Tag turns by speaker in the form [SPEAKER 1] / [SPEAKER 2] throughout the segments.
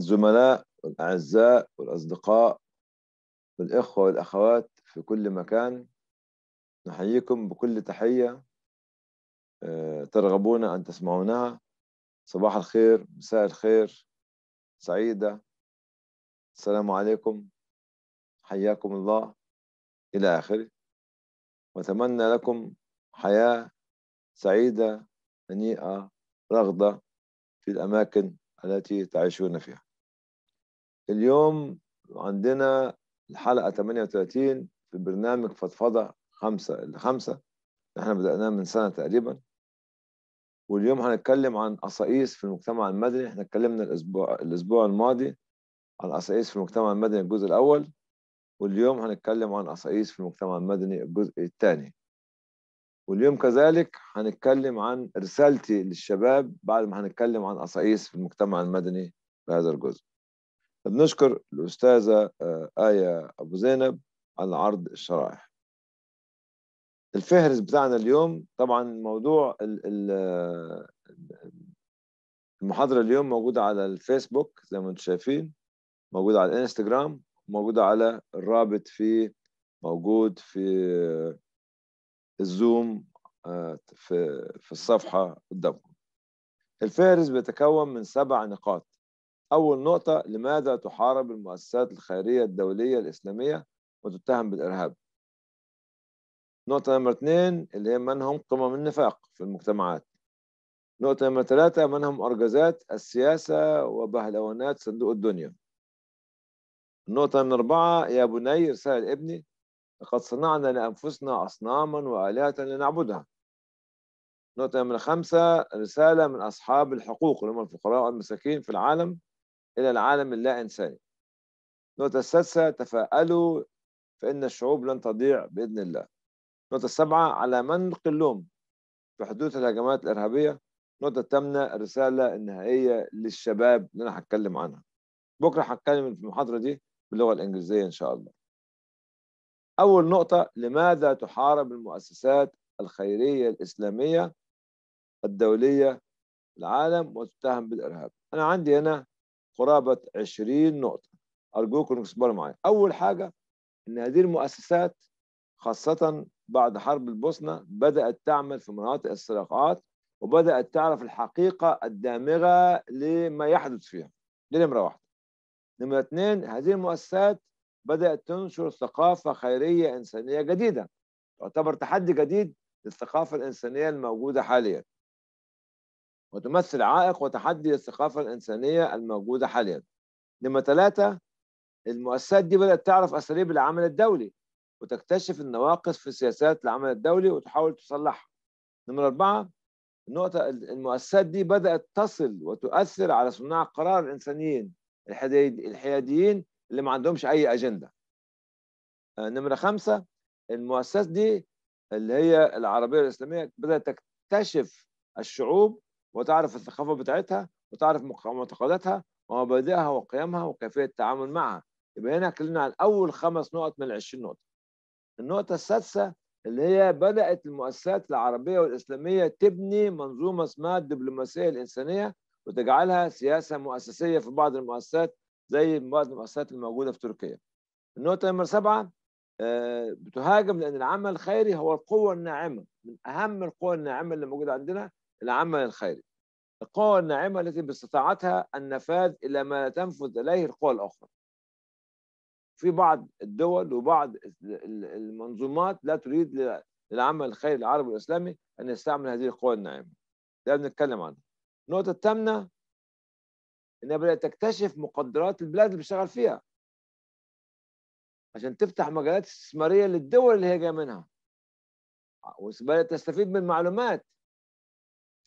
[SPEAKER 1] الزملاء والأعزاء والأصدقاء والإخوة والأخوات في كل مكان نحييكم بكل تحية آه، ترغبون أن تسمعونها صباح الخير مساء الخير سعيدة السلام عليكم حياكم الله إلى آخره وأتمنى لكم حياة سعيدة هنيئة رغدة في الأماكن التي تعيشون فيها اليوم عندنا الحلقة 38 في برنامج فضفضة خمسة الخمسة احنا بدأناه من سنة تقريبا واليوم هنتكلم عن قصائص في المجتمع المدني احنا اتكلمنا الاسبوع الاسبوع الماضي عن قصائص في المجتمع المدني الجزء الاول واليوم هنتكلم عن قصائص في المجتمع المدني الجزء الثاني واليوم كذلك هنتكلم عن رسالتي للشباب بعد ما هنتكلم عن قصائص في المجتمع المدني في هذا الجزء بنشكر الأستاذة آه، آية أبو زينب على عرض الشرائح الفهرس بتاعنا اليوم طبعا موضوع آه، المحاضرة اليوم موجودة على الفيسبوك زي ما انتم شايفين موجودة على الانستجرام موجودة على الرابط في موجود في آه، الزوم في في الصفحة قدامكم الفهرس بيتكون من سبع نقاط أول نقطة لماذا تحارب المؤسسات الخيرية الدولية الإسلامية وتتهم بالإرهاب نقطة نمرة اثنين اللي هي من هم قمم النفاق في المجتمعات نقطة نمرة ثلاثة من هم أرجزات السياسة وبهلوانات صندوق الدنيا النقطة من أربعة يا بني رسالة ابني لقد صنعنا لأنفسنا أصناما وآلهة لنعبدها نقطة من خمسة رسالة من أصحاب الحقوق اللي هم الفقراء والمساكين في العالم إلى العالم اللا إنساني النقطة السادسة تفاءلوا فإن الشعوب لن تضيع بإذن الله النقطة السابعة على من نقلهم في حدوث الهجمات الإرهابية النقطة الثامنة الرسالة النهائية للشباب اللي أنا هتكلم عنها بكرة هتكلم في المحاضرة دي باللغة الإنجليزية إن شاء الله أول نقطة لماذا تحارب المؤسسات الخيرية الإسلامية الدولية العالم وتتهم بالإرهاب أنا عندي هنا قرابه 20 نقطه ارجوكم تصبروا معايا اول حاجه ان هذه المؤسسات خاصه بعد حرب البوسنه بدات تعمل في مناطق الصراعات وبدات تعرف الحقيقه الدامغه لما يحدث فيها دي نمره واحده نمره اثنين هذه المؤسسات بدات تنشر ثقافه خيريه انسانيه جديده تعتبر تحدي جديد للثقافه الانسانيه الموجوده حاليا وتمثل عائق وتحدي للثقافة الإنسانية الموجودة حاليا نمرة ثلاثة المؤسسات دي بدأت تعرف أساليب العمل الدولي وتكتشف النواقص في سياسات العمل الدولي وتحاول تصلحها نمرة أربعة النقطة المؤسسات دي بدأت تصل وتؤثر على صناع قرار الإنسانيين الحياديين اللي ما عندهمش أي أجندة آه، نمرة خمسة المؤسسات دي اللي هي العربية الإسلامية بدأت تكتشف الشعوب وتعرف الثقافة بتاعتها وتعرف معتقداتها ومبادئها وقيمها وكيفية التعامل معها يبقى هنا اتكلمنا عن أول خمس نقط من العشرين نقطة النقطة السادسة اللي هي بدأت المؤسسات العربية والإسلامية تبني منظومة اسمها الدبلوماسية الإنسانية وتجعلها سياسة مؤسسية في بعض المؤسسات زي بعض المؤسسات الموجودة في تركيا النقطة نمرة سبعة آه، بتهاجم لأن العمل الخيري هو القوة الناعمة من أهم القوى الناعمة اللي موجودة عندنا العمل الخيري القوى الناعمة التي باستطاعتها النفاذ إلى ما لا تنفذ إليه القوى الأخرى في بعض الدول وبعض المنظومات لا تريد للعمل الخيري العربي والإسلامي أن يستعمل هذه القوى الناعمة ده بنتكلم عنه النقطة الثامنة إنها بدأت تكتشف مقدرات البلاد اللي بتشتغل فيها عشان تفتح مجالات استثمارية للدول اللي هي جاية منها وبدأت تستفيد من معلومات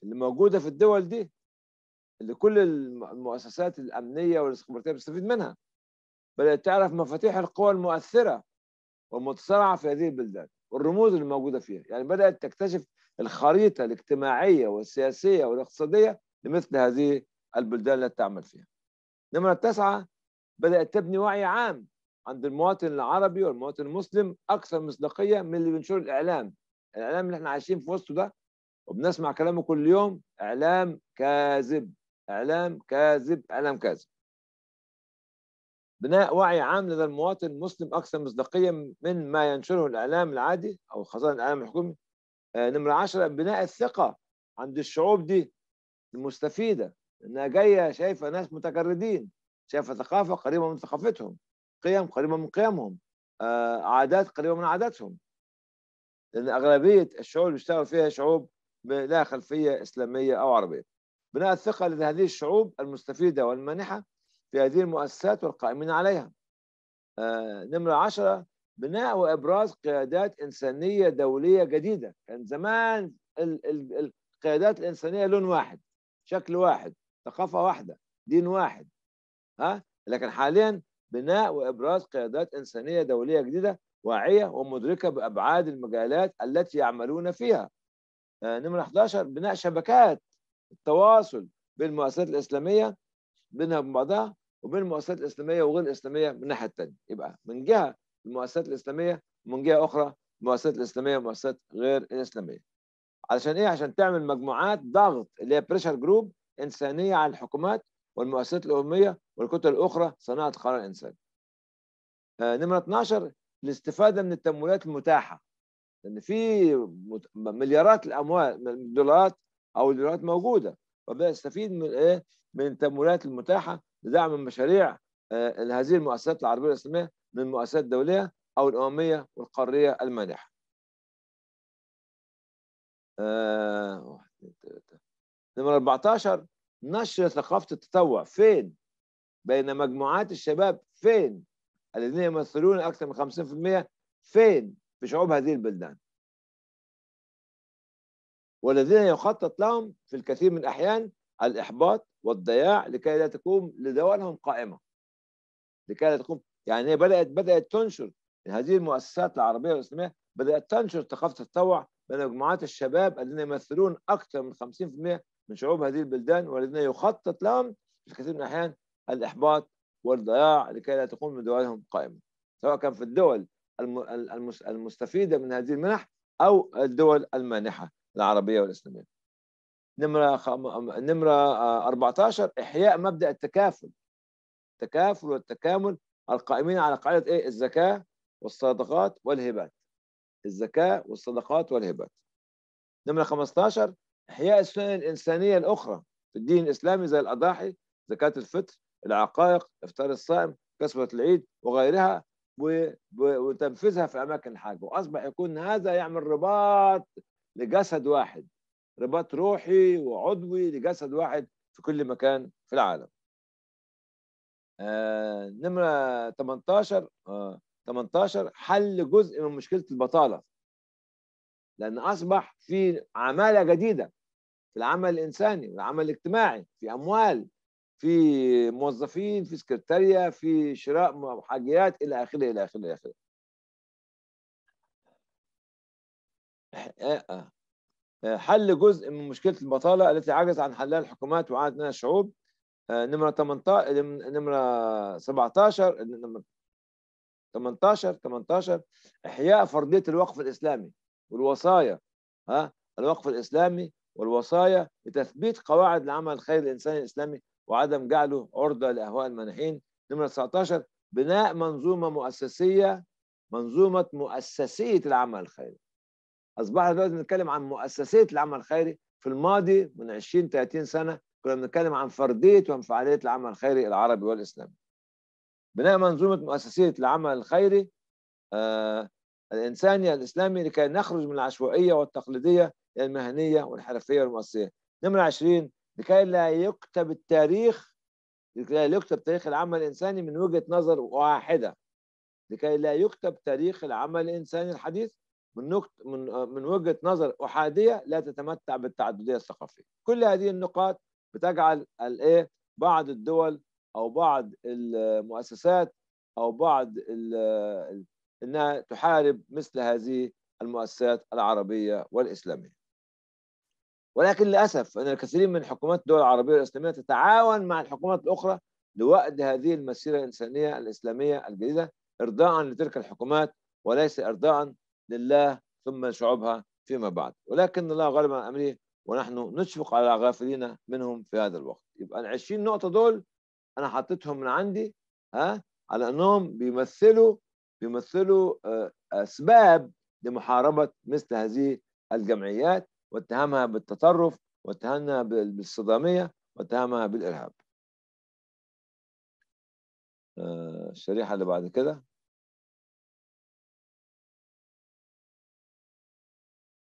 [SPEAKER 1] اللي موجوده في الدول دي اللي كل المؤسسات الامنيه والاستخباراتيه بتستفيد منها بدات تعرف مفاتيح القوى المؤثره والمتصارعه في هذه البلدان والرموز اللي موجوده فيها يعني بدات تكتشف الخريطه الاجتماعيه والسياسيه والاقتصاديه لمثل هذه البلدان التي تعمل فيها نمرة تسعة بدأت تبني وعي عام عند المواطن العربي والمواطن المسلم أكثر مصداقية من اللي بينشره الإعلام الإعلام اللي احنا عايشين في وسطه ده وبنسمع كلامه كل يوم اعلام كاذب اعلام كاذب اعلام كاذب بناء وعي عام لدى المواطن المسلم اكثر مصداقيه من ما ينشره الاعلام العادي او خاصه الاعلام الحكومي آه، نمره 10 بناء الثقه عند الشعوب دي المستفيده انها جايه شايفه ناس متجردين شايفه ثقافه قريبه من ثقافتهم قيم قريبه من قيمهم آه، عادات قريبه من عاداتهم لان اغلبيه الشعوب اللي بيشتغل فيها شعوب لها خلفيه اسلاميه او عربيه. بناء الثقه لدى هذه الشعوب المستفيده والمانحه في هذه المؤسسات والقائمين عليها. آه، نمره عشرة بناء وابراز قيادات انسانيه دوليه جديده، كان زمان القيادات الانسانيه لون واحد، شكل واحد، ثقافه واحده، دين واحد. ها؟ لكن حاليا بناء وابراز قيادات انسانيه دوليه جديده واعيه ومدركه بابعاد المجالات التي يعملون فيها آه، نمرة 11 بناء شبكات التواصل بين المؤسسات الإسلامية بينها وبين بعضها وبين المؤسسات الإسلامية وغير الإسلامية من الناحية التانية يبقى من جهة المؤسسات الإسلامية ومن جهة أخرى المؤسسات الإسلامية ومؤسسات غير الإسلامية علشان إيه؟ عشان تعمل مجموعات ضغط اللي هي بريشر جروب إنسانية على الحكومات والمؤسسات الأممية والكتل الأخرى صناعة قرار إنساني آه، نمرة 12 الاستفادة من التمويلات المتاحة لان في مليارات الاموال من الدولارات او الدولارات موجوده وبدأ يستفيد من ايه من التمويلات المتاحه لدعم المشاريع آه، لهذه المؤسسات العربيه الاسلاميه من مؤسسات دوليه او الامميه والقاريه المانحه. آه... نمرة 14 نشر ثقافة التطوع فين؟ بين مجموعات الشباب فين؟ الذين يمثلون أكثر من 50% فين؟ بشعوب هذه البلدان والذين يخطط لهم في الكثير من الأحيان الإحباط والضياع لكي لا تقوم لدولهم قائمة لكي لا تقوم يعني هي بدأت بدأت تنشر يعني هذه المؤسسات العربية والإسلامية بدأت تنشر ثقافة التطوع بين مجموعات الشباب الذين يمثلون أكثر من 50% من شعوب هذه البلدان والذين يخطط لهم في الكثير من الأحيان الإحباط والضياع لكي لا تقوم لدولهم قائمة سواء كان في الدول المستفيدة من هذه المنح أو الدول المانحة العربية والإسلامية نمرة خم... نمرة 14 آه، إحياء مبدأ التكافل التكافل والتكامل القائمين على قاعدة إيه الزكاة والصدقات والهبات الزكاة والصدقات والهبات نمرة 15 إحياء السنن الإنسانية الأخرى في الدين الإسلامي زي الأضاحي زكاة الفطر العقائق إفطار الصائم كسوة العيد وغيرها وتنفيذها في اماكن الحاجه واصبح يكون هذا يعمل رباط لجسد واحد رباط روحي وعضوي لجسد واحد في كل مكان في العالم آه نمرة 18 آه 18 حل جزء من مشكلة البطالة لأن أصبح في عمالة جديدة في العمل الإنساني والعمل الاجتماعي في أموال في موظفين في سكرتارية في شراء حاجيات إلى آخره إلى آخره إلى آخره آه، آه. حل جزء من مشكلة البطالة التي عجز عن حلها الحكومات وعانت منها الشعوب آه، نمرة 18 نمرة 17 نمرة 18 18 إحياء فرضية الوقف الإسلامي والوصايا ها الوقف الإسلامي والوصايا لتثبيت قواعد العمل الخيري الإنساني الإسلامي وعدم جعله عرضه لاهواء المانحين نمره 19 بناء منظومه مؤسسيه منظومه مؤسسيه العمل الخيري اصبحنا دلوقتي بنتكلم عن مؤسسيه العمل الخيري في الماضي من 20 30 سنه كنا بنتكلم عن فرديه وانفعاليه العمل الخيري العربي والاسلامي بناء منظومه مؤسسيه العمل الخيري آه الانساني الاسلامي لكي نخرج من العشوائيه والتقليديه المهنيه والحرفيه والمؤسسيه نمره 20 لكي لا يكتب التاريخ لكي لا يكتب تاريخ العمل الإنساني من وجهة نظر واحدة لكي لا يكتب تاريخ العمل الإنساني الحديث من نقط من من وجهه نظر احاديه لا تتمتع بالتعدديه الثقافيه. كل هذه النقاط بتجعل الايه بعض الدول او بعض المؤسسات او بعض انها تحارب مثل هذه المؤسسات العربيه والاسلاميه. ولكن للاسف ان الكثير من حكومات الدول العربيه والاسلاميه تتعاون مع الحكومات الاخرى لوأد هذه المسيره الانسانيه الاسلاميه الجديده ارضاء لتلك الحكومات وليس ارضاء لله ثم شعوبها فيما بعد ولكن الله غالب عن امره ونحن نشفق على غافلين منهم في هذا الوقت يبقى ال 20 نقطه دول انا حطيتهم من عندي ها على انهم بيمثلوا بيمثلوا آه، اسباب لمحاربه مثل هذه الجمعيات واتهمها بالتطرف
[SPEAKER 2] واتهمها بالصدامية واتهمها بالإرهاب آه، الشريحة اللي بعد كده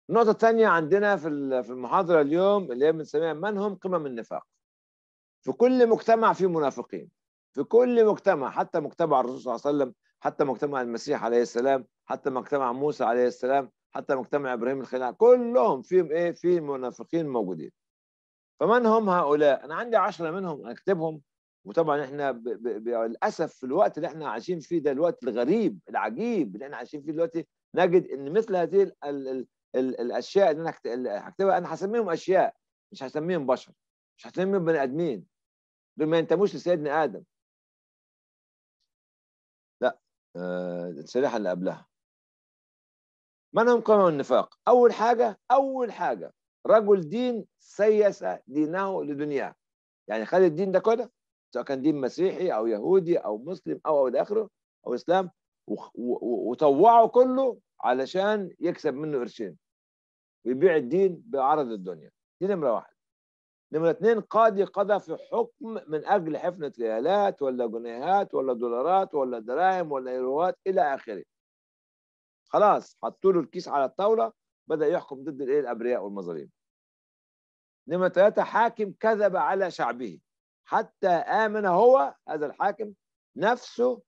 [SPEAKER 2] النقطة الثانية عندنا في المحاضرة
[SPEAKER 1] اليوم اللي هي بنسميها من هم قمم النفاق في كل مجتمع في منافقين في كل مجتمع حتى مجتمع الرسول صلى الله عليه وسلم حتى مجتمع المسيح عليه السلام حتى مجتمع موسى عليه السلام حتى مجتمع ابراهيم الخلاع كلهم فيهم ايه في منافقين موجودين فمن هم هؤلاء انا عندي عشرة منهم اكتبهم وطبعا احنا للاسف في الوقت اللي احنا عايشين فيه ده الوقت الغريب العجيب اللي احنا عايشين فيه دلوقتي نجد ان مثل هذه الـ الـ الـ الاشياء اللي انا هكتبها انا هسميهم اشياء مش هسميهم بشر مش هسميهم بني ادمين دول ما ينتموش لسيدنا ادم
[SPEAKER 2] لا آه، الشريحه اللي قبلها من هم قمم النفاق أول حاجة أول حاجة رجل دين
[SPEAKER 1] سيس دينه لدنياه يعني خد الدين ده كده سواء كان دين مسيحي أو يهودي أو مسلم أو أو إلى آخره أو إسلام وطوعه كله علشان يكسب منه قرشين ويبيع الدين بعرض الدنيا دي نمرة واحد نمرة اثنين قاضي قضى في حكم من أجل حفنة ريالات ولا جنيهات ولا دولارات ولا دراهم ولا يروات إلى آخره خلاص حطوا له الكيس على الطاوله بدا يحكم ضد الايه الابرياء والمظالم نمرة ثلاثة حاكم كذب على شعبه حتى آمن هو هذا الحاكم نفسه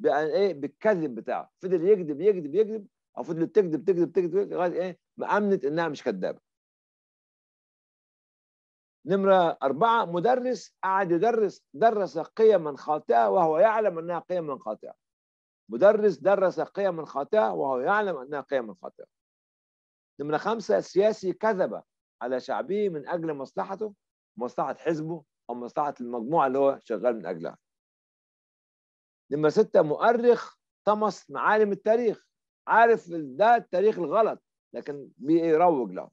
[SPEAKER 1] بأن إيه بالكذب بتاعه فضل يكذب يكذب يكذب أو فضلت تكذب تكذب تكذب لغاية إيه ما أمنت إنها مش كذابة نمرة أربعة مدرس قعد يدرس درس قيما خاطئة وهو يعلم أنها قيما خاطئة مدرس درس قيم خاطئة وهو يعلم أنها قيم خاطئة نمرة خمسة سياسي كذب على شعبه من أجل مصلحته مصلحة حزبه أو مصلحة المجموعة اللي هو شغال من أجلها نمرة ستة مؤرخ طمس معالم التاريخ عارف ده التاريخ الغلط لكن بيروج له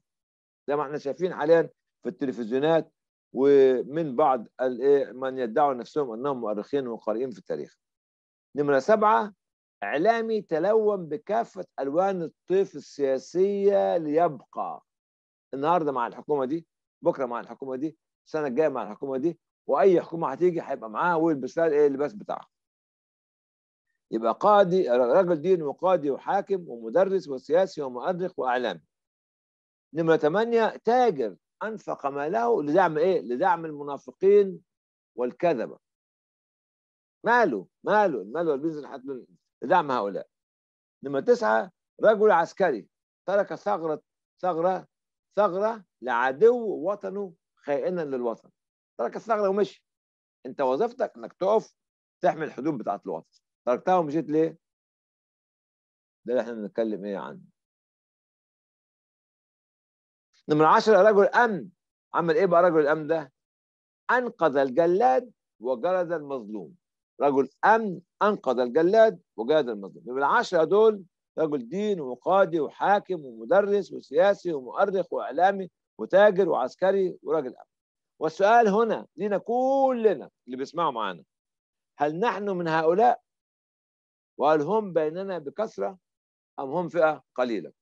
[SPEAKER 1] زي ما احنا شايفين حاليا في التلفزيونات ومن بعض إيه، من يدعوا نفسهم انهم مؤرخين وقارئين في التاريخ. نمره سبعه إعلامي تلون بكافة ألوان الطيف السياسية ليبقى النهاردة مع الحكومة دي بكرة مع الحكومة دي السنة الجاية مع الحكومة دي وأي حكومة هتيجي هيبقى معاها ويلبس لها إيه اللباس بتاعها يبقى قاضي رجل دين وقاضي وحاكم ومدرس وسياسي ومؤرخ وإعلامي نمرة ثمانية تاجر أنفق ماله لدعم إيه؟ لدعم المنافقين والكذبة ماله ماله المال والبنز حتى دعم هؤلاء نمرة تسعة رجل عسكري ترك ثغرة ثغرة ثغرة لعدو وطنه خائنا للوطن ترك الثغرة ومشي انت وظيفتك انك تقف
[SPEAKER 2] تحمي الحدود بتاعة الوطن تركتها ومشيت ليه؟ ده اللي احنا بنتكلم ايه عنه نمرة 10 رجل أمن
[SPEAKER 1] عمل ايه بقى رجل الأمن ده؟ أنقذ الجلاد وجلد المظلوم رجل امن انقذ الجلاد وجاد المظلوم يبقى العشره دول رجل دين وقاضي وحاكم ومدرس وسياسي ومؤرخ واعلامي وتاجر وعسكري وراجل امن والسؤال هنا لينا كلنا اللي بيسمعوا معانا
[SPEAKER 2] هل نحن من هؤلاء وهل هم بيننا بكثره ام هم فئه قليله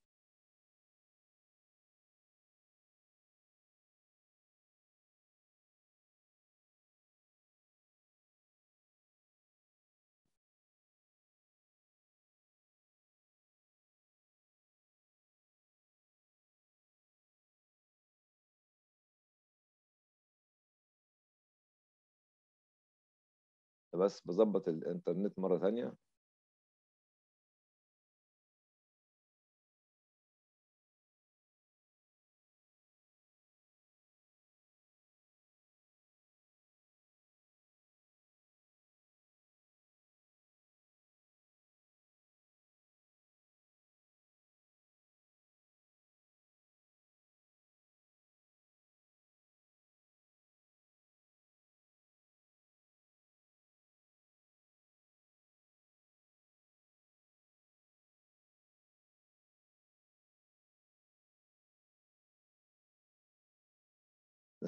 [SPEAKER 2] بس بظبط الانترنت مره ثانيه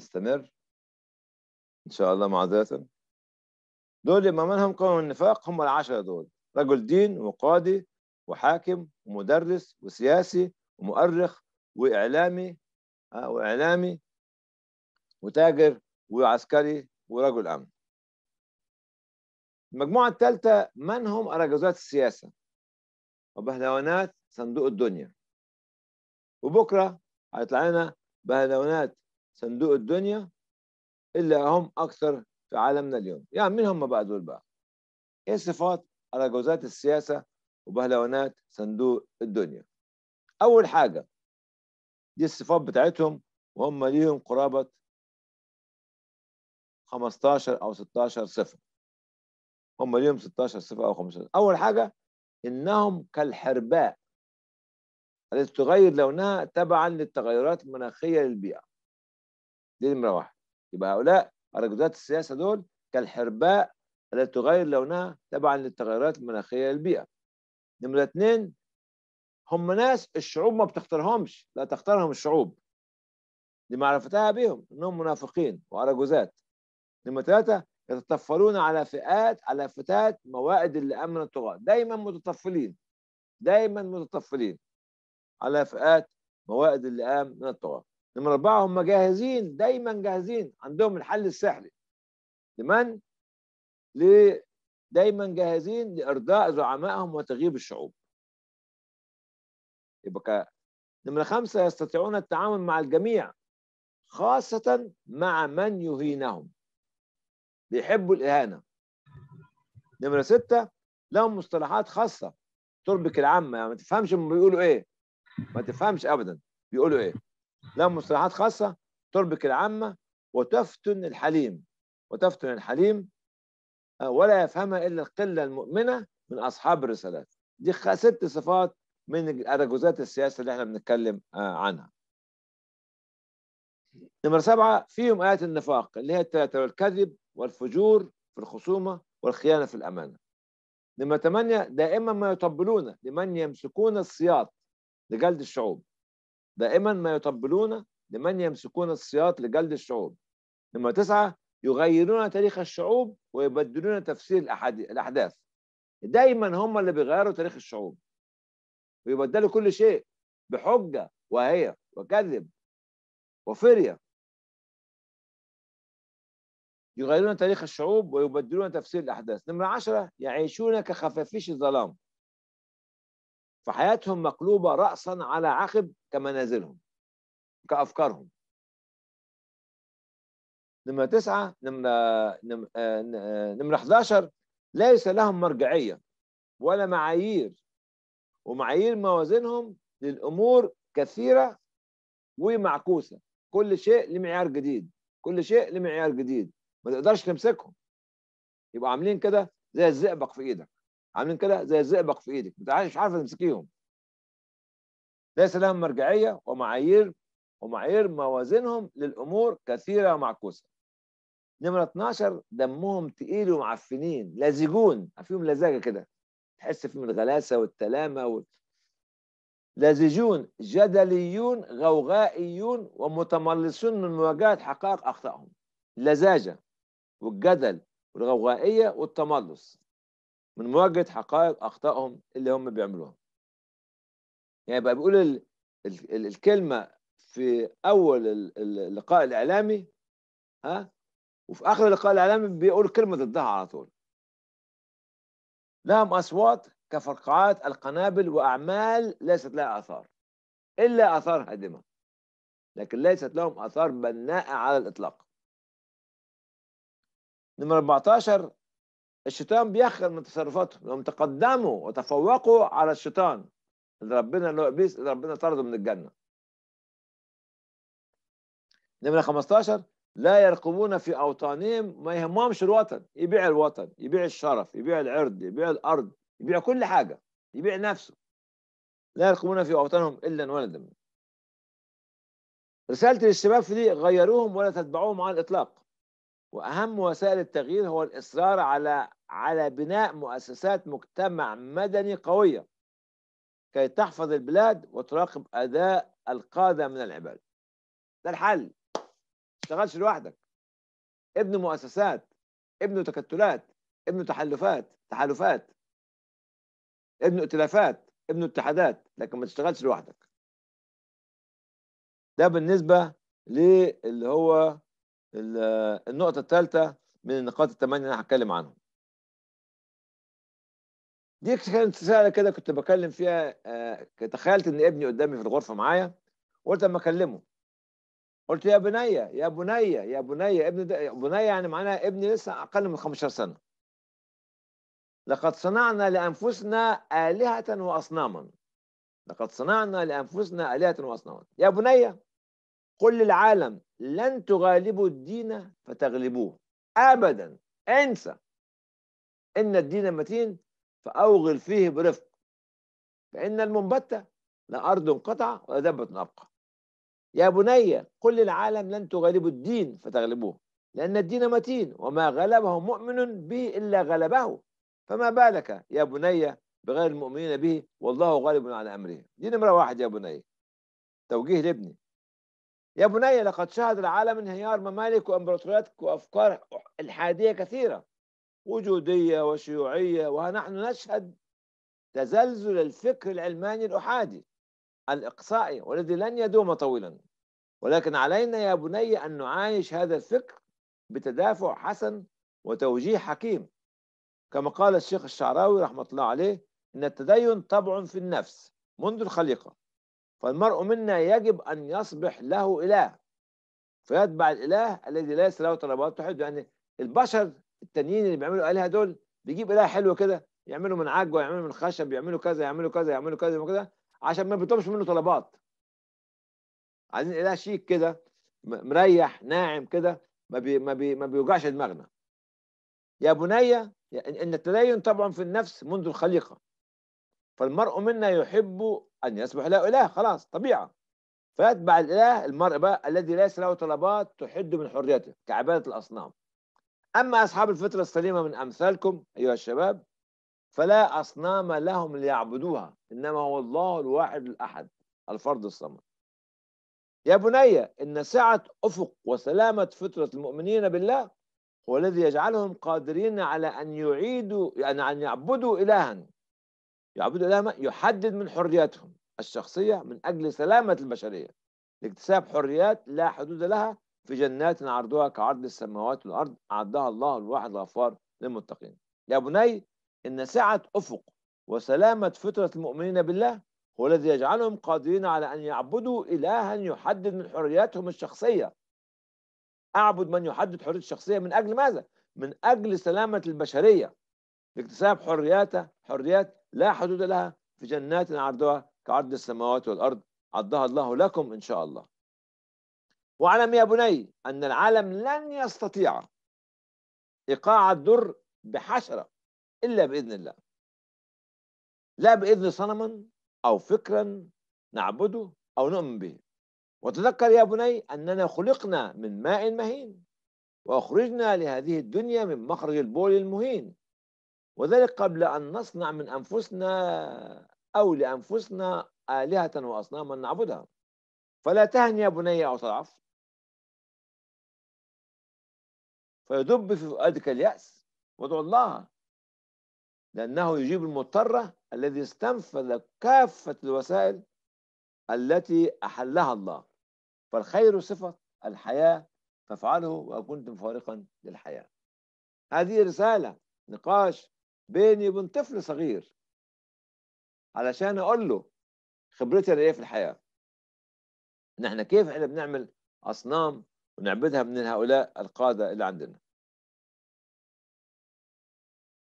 [SPEAKER 2] نستمر ان شاء الله مع ذاته
[SPEAKER 1] دول ما منهم قوم النفاق هم العشرة دول رجل دين وقاضي وحاكم ومدرس وسياسي ومؤرخ وإعلامي آه، وإعلامي وتاجر وعسكري ورجل أمن المجموعة الثالثة من هم ارجوزات السياسة وبهلوانات صندوق الدنيا وبكرة هيطلع لنا بهلوانات صندوق الدنيا اللي هم أكثر في عالمنا اليوم يعني مين هم بقى دول بقى إيه صفات أراجوزات السياسة وبهلوانات صندوق
[SPEAKER 2] الدنيا أول حاجة دي الصفات بتاعتهم وهم ليهم قرابة 15 أو 16 صفة
[SPEAKER 1] هم ليهم 16 صفة أو 15 أول حاجة إنهم كالحرباء التي تغير لونها تبعا للتغيرات المناخية للبيئة دي نمرة واحد يبقى هؤلاء أرجوزات السياسة دول كالحرباء التي تغير لونها تبعا للتغيرات المناخية للبيئة نمرة اثنين هم ناس الشعوب ما بتختارهمش لا تختارهم الشعوب لمعرفتها بهم انهم منافقين وارجوزات نمرة ثلاثة يتطفلون على فئات على فتات موائد لامن الطغاة دايما متطفلين دايما متطفلين على فئات موائد لامن الطغاة نمرة أربعة هم جاهزين دايما جاهزين عندهم الحل السحري لمن؟ ل دايما جاهزين لإرضاء زعمائهم وتغييب الشعوب يبقى نمرة خمسة يستطيعون التعامل مع الجميع خاصة مع من يهينهم بيحبوا الإهانة نمرة ستة لهم مصطلحات خاصة تربك العامة يعني ما تفهمش هم بيقولوا إيه ما تفهمش أبدا بيقولوا إيه لها مصطلحات خاصة تربك العامة وتفتن الحليم وتفتن الحليم آه، ولا يفهمها إلا القلة المؤمنة من أصحاب الرسالات دي ست صفات من أرجوزات السياسة اللي احنا بنتكلم آه، عنها نمرة سبعة فيهم آيات النفاق اللي هي الثلاثة والكذب والفجور في الخصومة والخيانة في الأمانة نمرة ثمانية دائما ما يطبلون لمن يمسكون السياط لجلد الشعوب دائما ما يطبلون لمن يمسكون السياط لجلد الشعوب نمرة تسعة يغيرون تاريخ الشعوب ويبدلون تفسير الأحداث دايما هم اللي بيغيروا تاريخ الشعوب
[SPEAKER 2] ويبدلوا كل شيء بحجة وهي وكذب وفرية يغيرون تاريخ الشعوب ويبدلون تفسير الأحداث نمرة عشرة يعيشون كخفافيش الظلام فحياتهم
[SPEAKER 1] مقلوبة رأسا على عقب كمنازلهم كأفكارهم نمرة تسعة نمرة آه، آه، نمرة 11 ليس لهم مرجعية ولا معايير ومعايير موازينهم للأمور كثيرة ومعكوسة كل شيء لمعيار جديد كل شيء لمعيار جديد ما تقدرش تمسكهم يبقوا عاملين كده زي الزئبق في ايدك عاملين كده زي الزئبق في ايدك مش عارفه تمسكيهم ليس لهم مرجعيه ومعايير ومعايير موازينهم للامور كثيره ومعكوسه نمرة 12 دمهم تقيل ومعفنين لزجون فيهم لزاجة كده تحس فيهم الغلاسة والتلامة و... لزجون جدليون غوغائيون ومتملصون من مواجهة حقائق أخطائهم اللزاجة والجدل والغوغائية والتملص من مواجهه حقائق اخطائهم اللي هم بيعملوها يعني بقى بيقول ال ال ال الكلمه في اول اللقاء الاعلامي ها وفي اخر اللقاء الاعلامي بيقول كلمه ضدها على طول لهم اصوات كفرقعات القنابل واعمال ليست لها اثار الا اثار هادمه لكن ليست لهم اثار بناءه على الاطلاق نمرة 14 الشيطان بيأخر من تصرفاتهم لهم تقدموا وتفوقوا على الشيطان اللي ربنا اللي هو ابليس اللي ربنا طرده من الجنه نمرة 15 لا يرقبون في أوطانهم ما يهمهمش الوطن يبيع الوطن يبيع الشرف يبيع العرض يبيع الأرض يبيع كل حاجة يبيع نفسه لا يرقبون في أوطانهم إلا ولدا رسالتي للشباب في دي غيروهم ولا تتبعوهم على الإطلاق واهم وسائل التغيير هو الاصرار على على بناء مؤسسات مجتمع مدني قويه كي تحفظ البلاد وتراقب اداء القاده من العباد ده الحل تشتغلش لوحدك ابن مؤسسات ابن تكتلات ابن تحالفات تحالفات ابن ائتلافات ابن اتحادات لكن ما تشتغلش لوحدك ده بالنسبه للي هو النقطة الثالثة من النقاط الثمانية اللي أنا هتكلم عنهم دي كانت سهلة كده كنت بكلم فيها آه، تخيلت إن ابني قدامي في الغرفة معايا وقلت أما أكلمه قلت يا بني يا بني يا بني ابن ده بني يعني معناها ابني لسه أقل من 15 سنة لقد صنعنا لأنفسنا آلهة وأصناما لقد صنعنا لأنفسنا آلهة وأصناما يا بني قل للعالم لن تغالبوا الدين فتغلبوه ابدا انسى ان الدين متين فاوغل فيه برفق فان المنبته لا ارض انقطع ولا دابه ابقى يا بني قل للعالم لن تغالبوا الدين فتغلبوه لأن الدين متين وما غلبه مؤمن به إلا غلبه فما بالك يا بني بغير المؤمنين به والله غالب على أمره دي نمرة واحد يا بني توجيه لابني يا بني لقد شهد العالم انهيار ممالك وامبراطوريات وافكار الحاديه كثيره وجوديه وشيوعيه ونحن نشهد تزلزل الفكر العلماني الاحادي الاقصائي والذي لن يدوم طويلا ولكن علينا يا بني ان نعايش هذا الفكر بتدافع حسن وتوجيه حكيم كما قال الشيخ الشعراوي رحمه الله عليه ان التدين طبع في النفس منذ الخليقه فالمرء منا يجب أن يصبح له إله فيتبع الإله الذي ليس له طلبات تحد يعني البشر التانيين اللي بيعملوا آلهة دول بيجيب إله حلو كده يعملوا من عجوة يعملوا من خشب يعملوا كذا يعملوا كذا يعملوا كذا يعملوا كذا عشان ما بيطلبش منه طلبات عايزين إله شيك كده مريح ناعم كده ما بي ما بي ما بيوجعش دماغنا يا بني ان التدين طبعا في النفس منذ الخليقه فالمرء منا يحب أن يصبح له إله خلاص طبيعة فيتبع الإله المرء بقى الذي ليس له طلبات تحد من حريته كعبادة الأصنام أما أصحاب الفطرة السليمة من أمثالكم أيها الشباب فلا أصنام لهم ليعبدوها إنما هو الله الواحد الأحد الفرد الصمد يا بني إن سعة أفق وسلامة فطرة المؤمنين بالله هو الذي يجعلهم قادرين على أن يعيدوا يعني أن يعبدوا إلها يعبدوا الإمامة يحدد من حرياتهم الشخصية من أجل سلامة البشرية لاكتساب حريات لا حدود لها في جنات عرضها كعرض السماوات والأرض أعدها الله الواحد الغفار للمتقين يا بني إن سعة أفق وسلامة فطرة المؤمنين بالله هو الذي يجعلهم قادرين على أن يعبدوا إلها يحدد من حرياتهم الشخصية أعبد من يحدد حرية الشخصية من أجل ماذا؟ من أجل سلامة البشرية لاكتساب حرياته حريات لا حدود لها في جنات عرضها كعرض السماوات والأرض عرضها الله لكم إن شاء الله واعلم يا بني أن العالم لن يستطيع إيقاع الدر بحشرة إلا بإذن الله لا بإذن صنما أو فكرا نعبده أو نؤمن به وتذكر يا بني أننا خلقنا من ماء مهين وأخرجنا لهذه الدنيا من مخرج البول المهين وذلك قبل أن نصنع من أنفسنا أو لأنفسنا آلهة وأصناما نعبدها فلا تهن يا بني أو تضعف فيدب في فؤادك اليأس وادعو الله لأنه يجيب المضطر الذي استنفذ كافة الوسائل التي أحلها الله فالخير صفة الحياة فافعله وأكنتم فارقا للحياة هذه رسالة نقاش بيني وبين طفل صغير علشان اقول له
[SPEAKER 2] خبرتي انا ايه في الحياه نحن كيف احنا بنعمل اصنام ونعبدها من هؤلاء القاده اللي عندنا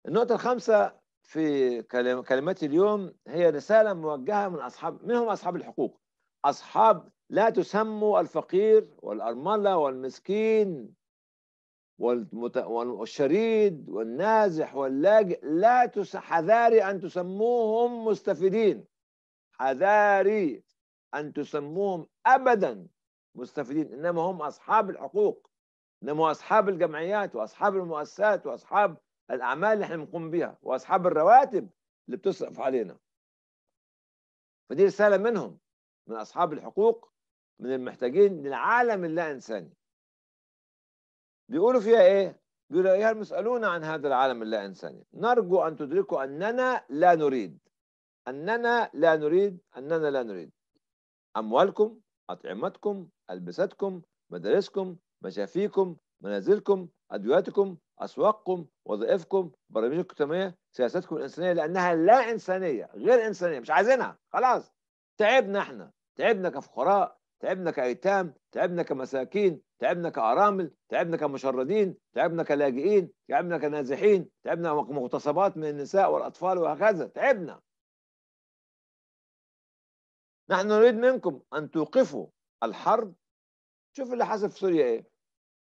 [SPEAKER 1] النقطه الخامسه في كلمتي اليوم هي رساله موجهه من اصحاب من هم اصحاب الحقوق اصحاب لا تسموا الفقير والارمله والمسكين والشريد والنازح واللاجئ لا تس حذاري أن تسموهم مستفيدين حذاري أن تسموهم أبدا مستفيدين إنما هم أصحاب الحقوق إنما أصحاب الجمعيات وأصحاب المؤسسات وأصحاب الأعمال اللي احنا بنقوم بها وأصحاب الرواتب اللي بتصرف علينا فدي رسالة منهم من أصحاب الحقوق من المحتاجين للعالم اللا إنساني بيقولوا فيها ايه؟ بيقولوا ايها المسألون عن هذا العالم اللا انساني نرجو ان تدركوا اننا لا نريد اننا لا نريد اننا لا نريد اموالكم اطعمتكم البستكم مدارسكم مشافيكم منازلكم ادويتكم اسواقكم وظائفكم برامجكم التنميه سياستكم الانسانيه لانها لا انسانيه غير انسانيه مش عايزينها خلاص تعبنا احنا تعبنا كفقراء تعبنا كايتام تعبنا كمساكين تعبنا كأرامل تعبنا كمشردين تعبنا كلاجئين تعبنا كنازحين تعبنا مغتصبات من النساء والأطفال وهكذا تعبنا نحن نريد منكم أن توقفوا الحرب شوف اللي حصل في سوريا إيه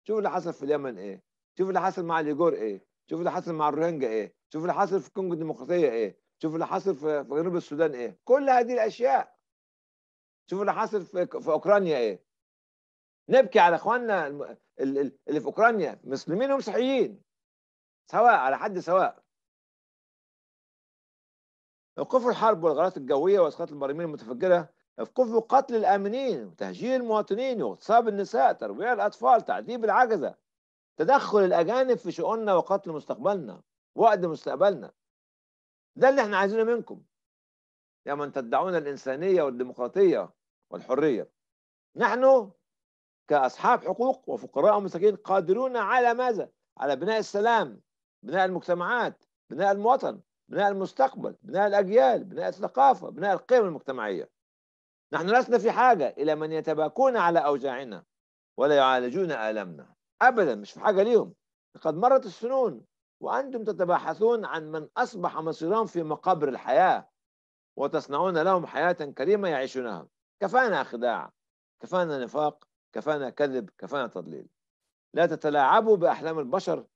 [SPEAKER 1] شوف اللي حصل في اليمن إيه شوف اللي حصل مع الايجور إيه شوف اللي حصل مع الروهينجا إيه شوف اللي حصل في الكونغو الديمقراطية إيه شوف اللي حصل في جنوب السودان إيه كل هذه الأشياء شوف اللي حصل في أوكرانيا إيه نبكي على اخواننا اللي في اوكرانيا مسلمين ومسيحيين سواء على حد سواء اوقفوا الحرب والغارات الجويه واسقاط البراميل المتفجره اوقفوا قتل الامنين وتهجير المواطنين واغتصاب النساء ترويع الاطفال تعذيب العجزه تدخل الاجانب في شؤوننا وقتل مستقبلنا وقد مستقبلنا ده اللي احنا عايزينه منكم يا من تدعون الانسانيه والديمقراطيه والحريه نحن كأصحاب حقوق وفقراء ومساكين قادرون على ماذا؟ على بناء السلام بناء المجتمعات بناء الوطن بناء المستقبل بناء الأجيال بناء الثقافة بناء القيم المجتمعية نحن لسنا في حاجة إلى من يتباكون على أوجاعنا ولا يعالجون آلامنا أبدا مش في حاجة ليهم لقد مرت السنون وأنتم تتباحثون عن من أصبح مصيرهم في مقابر الحياة وتصنعون لهم حياة كريمة يعيشونها كفانا خداع كفانا نفاق كفانا كذب كفانا تضليل لا تتلاعبوا بأحلام البشر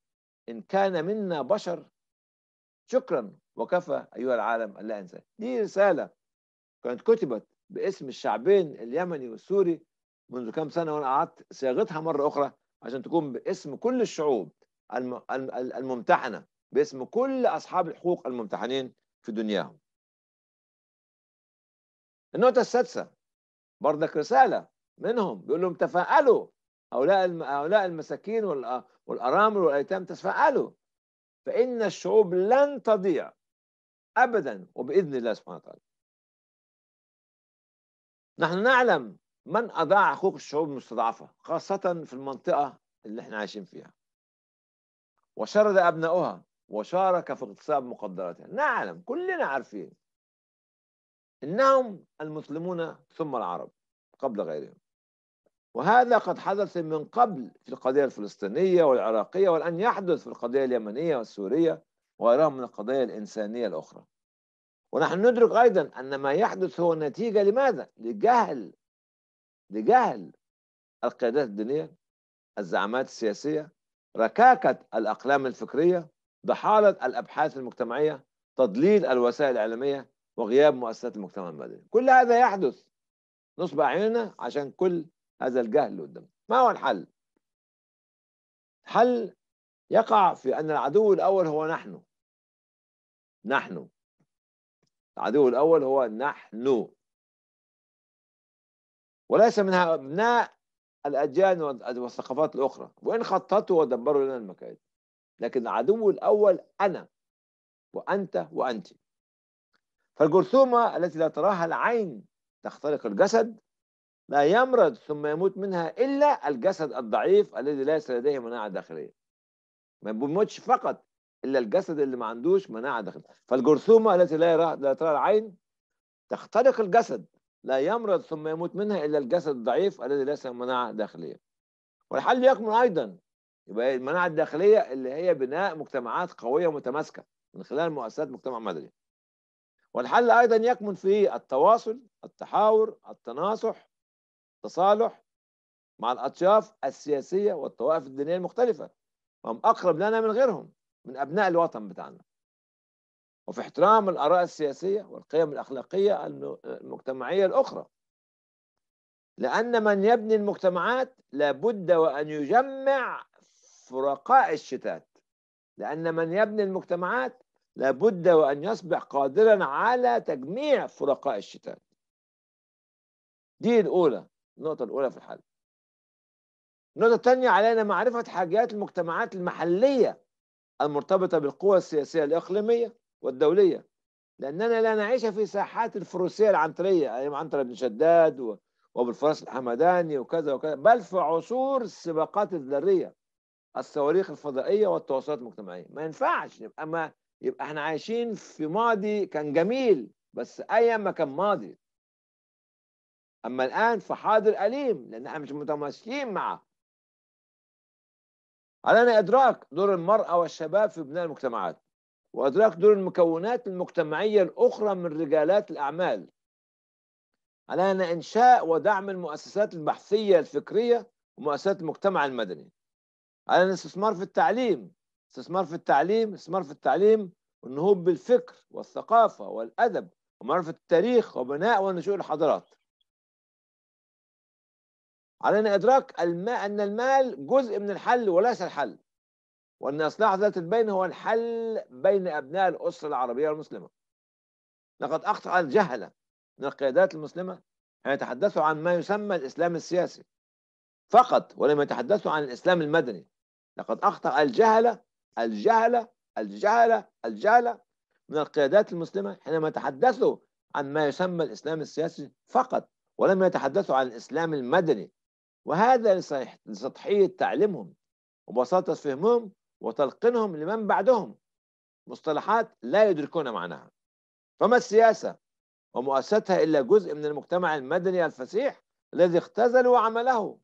[SPEAKER 1] إن كان منا بشر شكرا وكفى أيها العالم ألا أنسى دي رسالة كانت كتبت باسم الشعبين اليمني والسوري منذ كم سنة وأنا قعدت صياغتها مرة أخرى عشان تكون باسم كل الشعوب الممتحنة باسم كل أصحاب الحقوق الممتحنين في دنياهم النقطة السادسة بردك رسالة منهم بيقول لهم تفاءلوا هؤلاء هؤلاء المساكين والارامل والايتام تفاءلوا فان الشعوب لن تضيع ابدا وباذن الله سبحانه وتعالى نحن نعلم من اضاع حقوق الشعوب المستضعفه خاصه في المنطقه اللي احنا عايشين فيها وشرد ابنائها وشارك في اغتصاب مقدراتها نعلم كلنا عارفين انهم المسلمون ثم العرب قبل غيرهم وهذا قد حدث من قبل في القضية الفلسطينية والعراقية والآن يحدث في القضية اليمنية والسورية وغيرها من القضايا الإنسانية الأخرى ونحن ندرك أيضا أن ما يحدث هو نتيجة لماذا؟ لجهل لجهل القيادات الدينية الزعامات السياسية ركاكة الأقلام الفكرية ضحالة الأبحاث المجتمعية تضليل الوسائل الإعلامية وغياب مؤسسات المجتمع المدني كل هذا يحدث نصب أعيننا عشان كل هذا الجهل اللي قدامنا ما هو الحل الحل يقع في أن العدو الأول هو نحن
[SPEAKER 2] نحن العدو الأول هو نحن وليس من أبناء الأديان
[SPEAKER 1] والثقافات الأخرى وإن خططوا ودبروا لنا المكائد لكن العدو الأول أنا وأنت وأنت فالجرثومة التي لا تراها العين تخترق الجسد لا يمرض ثم يموت منها إلا الجسد الضعيف الذي ليس لديه مناعة داخلية ما بيموتش فقط إلا الجسد اللي ما عندوش مناعة داخلية فالجرثومة التي لا, يرى لا ترى العين تخترق الجسد لا يمرض ثم يموت منها إلا الجسد الضعيف الذي ليس مناعة داخلية والحل يكمن أيضا يبقى المناعة الداخلية اللي هي بناء مجتمعات قوية متماسكة من خلال مؤسسات مجتمع مدني والحل أيضا يكمن في التواصل التحاور التناصح تصالح مع الأطياف السياسية والطوائف الدينية المختلفة وهم أقرب لنا من غيرهم من أبناء الوطن بتاعنا وفي احترام الآراء السياسية والقيم الأخلاقية المجتمعية الأخرى لأن من يبني المجتمعات لابد وأن يجمع فرقاء الشتات لأن من يبني المجتمعات لابد وأن يصبح قادرا على تجميع فرقاء الشتات دي الأولى النقطة الأولى في الحل النقطة الثانية علينا معرفة حاجات المجتمعات المحلية المرتبطة بالقوى السياسية الإقليمية والدولية لأننا لا نعيش في ساحات الفروسية العنترية أيام عنترة بن شداد وأبو الفرس الحمداني وكذا وكذا بل في عصور السباقات الذرية الصواريخ الفضائية والتواصلات المجتمعية ما ينفعش يبقى ما يبقى احنا عايشين في ماضي كان جميل بس أيام ما كان ماضي أما الآن فحاضر أليم لأن احنا مش متماسكين معه علينا إدراك دور المرأة والشباب في بناء المجتمعات وإدراك دور المكونات المجتمعية الأخرى من رجالات الأعمال علينا إنشاء ودعم المؤسسات البحثية الفكرية ومؤسسات المجتمع المدني علينا الاستثمار في التعليم استثمار في التعليم استثمار في التعليم والنهوض بالفكر والثقافة والأدب ومعرفة التاريخ وبناء ونشوء الحضارات علينا إدراك الماء أن المال جزء من الحل وليس الحل وأن إصلاح ذات البين هو الحل بين أبناء الأسرة العربية المسلمة لقد أخطأ الجهلة من القيادات المسلمة حين يتحدثوا عن ما يسمى الإسلام السياسي فقط ولم يتحدثوا عن الإسلام المدني لقد أخطأ الجهلة الجهلة الجهلة الجهلة من القيادات المسلمة حينما تحدثوا عن ما يسمى الإسلام السياسي فقط ولم يتحدثوا عن الإسلام المدني وهذا لسطحية تعليمهم وبساطة فهمهم وتلقينهم لمن بعدهم مصطلحات لا يدركون معناها فما السياسة ومؤسستها إلا جزء من المجتمع المدني الفسيح الذي اختزلوا عمله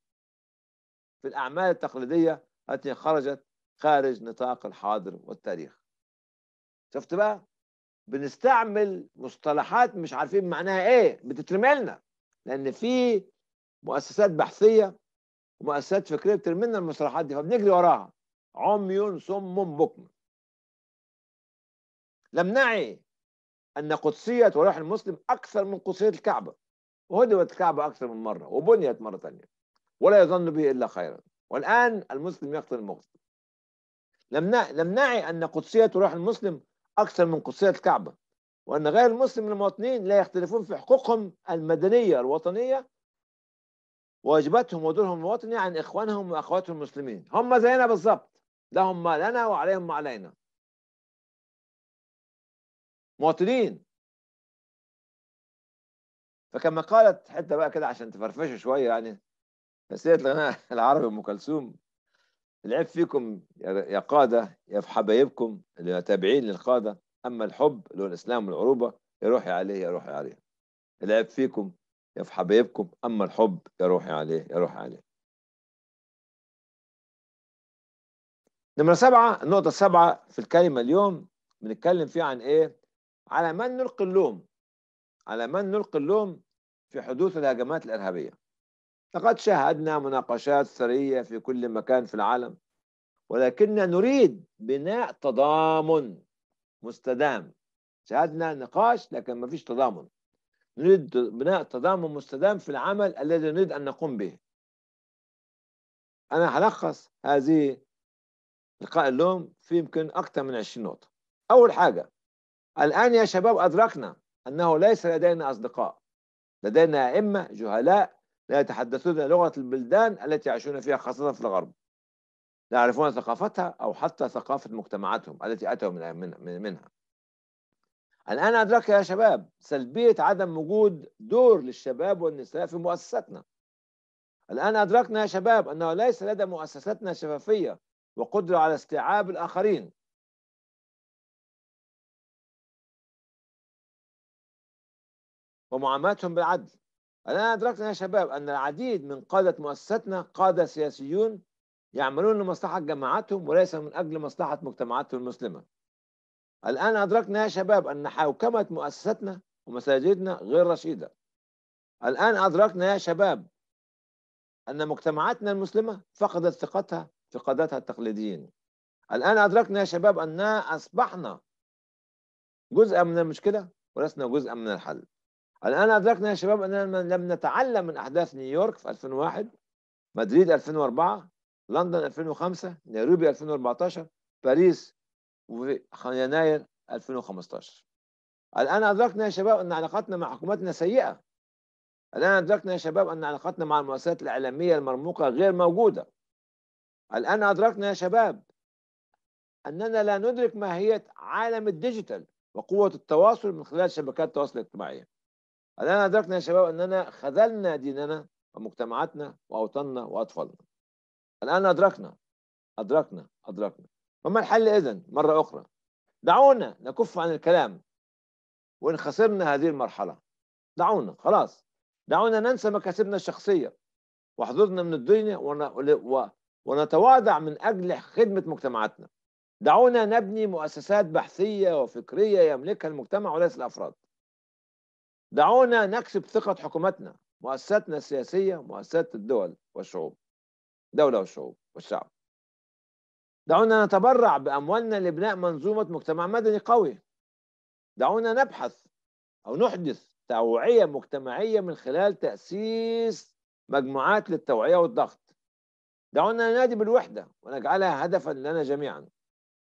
[SPEAKER 1] في الأعمال التقليدية التي خرجت خارج نطاق الحاضر والتاريخ شفت بقى بنستعمل مصطلحات مش عارفين معناها ايه بتترمي لنا لان في مؤسسات بحثيه ومؤسسات فكريه بترمينا المصطلحات دي فبنجري وراها عمي صم بكم لم نعي ان قدسيه وروح المسلم اكثر من قدسيه الكعبه وهدمت الكعبه اكثر من مره وبنيت مره ثانيه ولا يظن به الا خيرا والان المسلم يقتل المغتر لم لم نعي ان قدسيه وروح المسلم اكثر من قدسيه الكعبه وان غير المسلم المواطنين لا يختلفون في حقوقهم المدنيه الوطنيه واجبتهم ودورهم الوطني عن اخوانهم واخواتهم
[SPEAKER 2] المسلمين هم زينا بالظبط لهم ما لنا وعليهم ما علينا مواطنين فكما قالت حته بقى كده عشان تفرفشوا شويه يعني نسيت الغناء العربي ام كلثوم
[SPEAKER 1] العيب فيكم يا قاده يا في حبايبكم اللي تابعين للقاده اما الحب اللي هو الاسلام والعروبه يا روحي عليه يا روحي عليه العيب فيكم
[SPEAKER 2] يا في حبايبكم أما الحب يا روحي عليه يا روحي عليه نمرة سبعة النقطة السبعة في الكلمة اليوم
[SPEAKER 1] بنتكلم فيها عن إيه؟ على من نلقي اللوم على من نلقي اللوم في حدوث الهجمات الإرهابية لقد شاهدنا مناقشات ثرية في كل مكان في العالم ولكننا نريد بناء تضامن مستدام شاهدنا نقاش لكن ما فيش تضامن نريد بناء تضامن مستدام في العمل الذي نريد أن نقوم به أنا هلخص هذه لقاء اليوم في يمكن أكثر من 20 نقطة أول حاجة الآن يا شباب أدركنا أنه ليس لدينا أصدقاء لدينا أئمة جهلاء لا يتحدثون لغة البلدان التي يعيشون فيها خاصة في الغرب لا يعرفون ثقافتها أو حتى ثقافة مجتمعاتهم التي أتوا منها الآن أدركها شباب سلبية عدم وجود دور للشباب والنساء في مؤسساتنا الآن أدركنا يا شباب أنه ليس لدى
[SPEAKER 2] مؤسساتنا شفافية وقدرة على استيعاب الآخرين ومعاملتهم بالعدل الآن أدركنا يا شباب أن العديد من قادة مؤسساتنا قادة سياسيون
[SPEAKER 1] يعملون لمصلحة جماعتهم وليس من أجل مصلحة مجتمعاتهم المسلمة الآن أدركنا يا شباب أن حوكمة مؤسستنا ومساجدنا غير رشيدة الآن أدركنا يا شباب أن مجتمعاتنا المسلمة فقدت ثقتها في قادتها التقليديين الآن أدركنا يا شباب أننا أصبحنا جزءا من المشكلة ولسنا جزءا من الحل الآن أدركنا يا شباب أننا لم نتعلم من أحداث نيويورك في 2001 مدريد 2004 لندن 2005 نيروبي 2014 باريس يناير 2015 الآن أدركنا يا شباب أن علاقتنا مع حكومتنا سيئة الآن أدركنا يا شباب أن علاقتنا مع المؤسسات الإعلامية المرموقة غير موجودة الآن أدركنا يا شباب أننا لا ندرك ماهية عالم الديجيتال وقوة التواصل من خلال شبكات التواصل الاجتماعي الآن أدركنا يا شباب أننا خذلنا ديننا ومجتمعاتنا وأوطاننا وأطفالنا الآن أدركنا أدركنا أدركنا فما الحل إذن مرة أخرى دعونا نكف عن الكلام وإن خسرنا هذه المرحلة دعونا خلاص دعونا ننسى مكاسبنا الشخصية وحظوظنا من الدنيا ونتواضع من أجل خدمة مجتمعاتنا دعونا نبني مؤسسات بحثية وفكرية يملكها المجتمع وليس الأفراد دعونا نكسب ثقة حكومتنا مؤسساتنا السياسية مؤسسات الدول والشعوب دولة والشعوب والشعب دعونا نتبرع بأموالنا لبناء منظومة مجتمع مدني قوي دعونا نبحث أو نحدث توعية مجتمعية من خلال تأسيس مجموعات للتوعية والضغط دعونا ننادي بالوحدة ونجعلها هدفا لنا جميعا